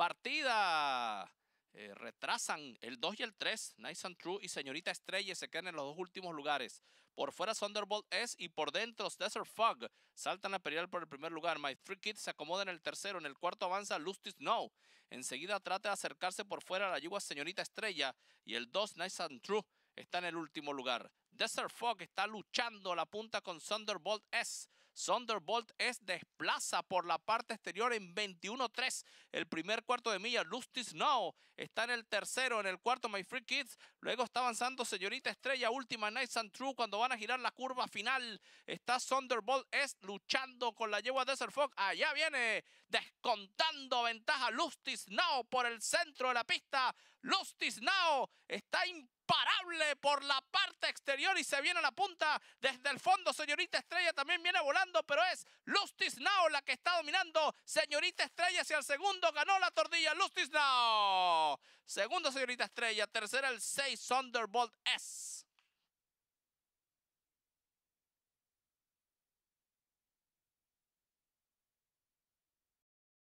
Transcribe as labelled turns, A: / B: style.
A: partida. Eh, retrasan el 2 y el 3. Nice and True y Señorita Estrella se quedan en los dos últimos lugares. Por fuera Thunderbolt S y por dentro Desert Fog saltan a pelear por el primer lugar. My Three Kids se acomoda en el tercero. En el cuarto avanza Lusty Snow. Enseguida trata de acercarse por fuera a la yugua Señorita Estrella. Y el 2 Nice and True está en el último lugar. Desert Fog está luchando a la punta con Thunderbolt S. Thunderbolt es desplaza por la parte exterior en 21-3. El primer cuarto de milla, Lustis Snow está en el tercero, en el cuarto, My Free Kids. Luego está avanzando Señorita Estrella, última night and True. Cuando van a girar la curva final, está Thunderbolt es luchando con la yegua Desert Fox. Allá viene descontando ventaja Lustis Now por el centro de la pista. Los Now está imparable por la parte exterior y se viene a la punta desde el fondo. Señorita Estrella también viene volando, pero es Lustis Now la que está dominando. Señorita Estrella hacia el segundo, ganó la tortilla. Lustis Now. Segundo, señorita Estrella. Tercera, el 6 Thunderbolt S.